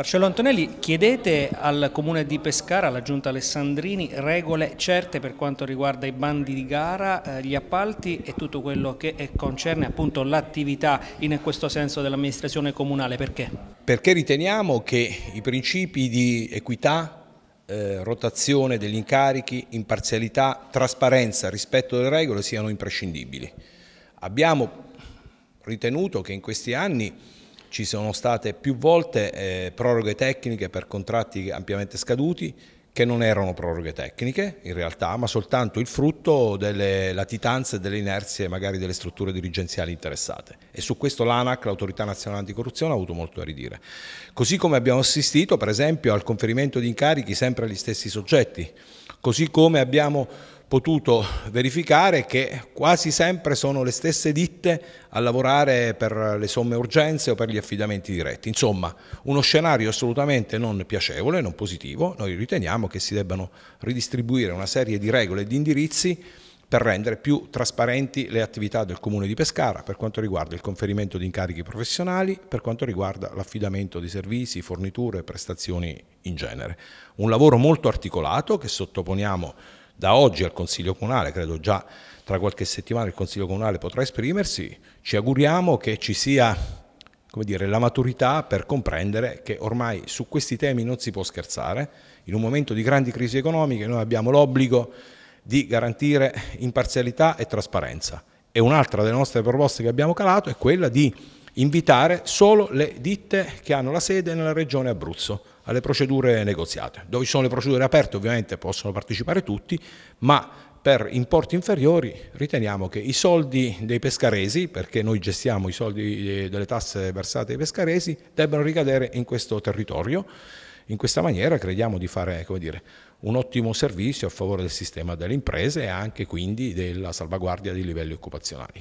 Marcello Antonelli, chiedete al Comune di Pescara, alla Giunta Alessandrini, regole certe per quanto riguarda i bandi di gara, eh, gli appalti e tutto quello che concerne appunto l'attività in questo senso dell'amministrazione comunale. Perché? Perché riteniamo che i principi di equità, eh, rotazione degli incarichi, imparzialità, trasparenza, rispetto delle regole siano imprescindibili. Abbiamo ritenuto che in questi anni ci sono state più volte eh, proroghe tecniche per contratti ampiamente scaduti che non erano proroghe tecniche in realtà, ma soltanto il frutto delle latitanze e delle inerzie magari delle strutture dirigenziali interessate. E su questo l'ANAC, l'Autorità Nazionale Anticorruzione, ha avuto molto da ridire. Così come abbiamo assistito, per esempio, al conferimento di incarichi sempre agli stessi soggetti, così come abbiamo potuto verificare che quasi sempre sono le stesse ditte a lavorare per le somme urgenze o per gli affidamenti diretti. Insomma, uno scenario assolutamente non piacevole, non positivo. Noi riteniamo che si debbano ridistribuire una serie di regole e di indirizzi per rendere più trasparenti le attività del Comune di Pescara per quanto riguarda il conferimento di incarichi professionali, per quanto riguarda l'affidamento di servizi, forniture e prestazioni in genere. Un lavoro molto articolato che sottoponiamo a da oggi al Consiglio Comunale, credo già tra qualche settimana il Consiglio Comunale potrà esprimersi, ci auguriamo che ci sia dire, la maturità per comprendere che ormai su questi temi non si può scherzare, in un momento di grandi crisi economiche noi abbiamo l'obbligo di garantire imparzialità e trasparenza e un'altra delle nostre proposte che abbiamo calato è quella di invitare solo le ditte che hanno la sede nella regione Abruzzo alle procedure negoziate. Dove ci sono le procedure aperte ovviamente possono partecipare tutti, ma per importi inferiori riteniamo che i soldi dei pescaresi, perché noi gestiamo i soldi eh, delle tasse versate ai pescaresi, debbano ricadere in questo territorio. In questa maniera crediamo di fare dire, un ottimo servizio a favore del sistema delle imprese e anche quindi della salvaguardia dei livelli occupazionali.